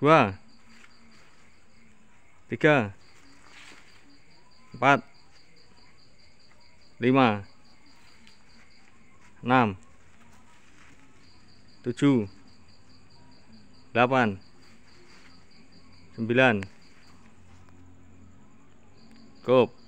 dua tiga empat lima enam tujuh delapan sembilan cukup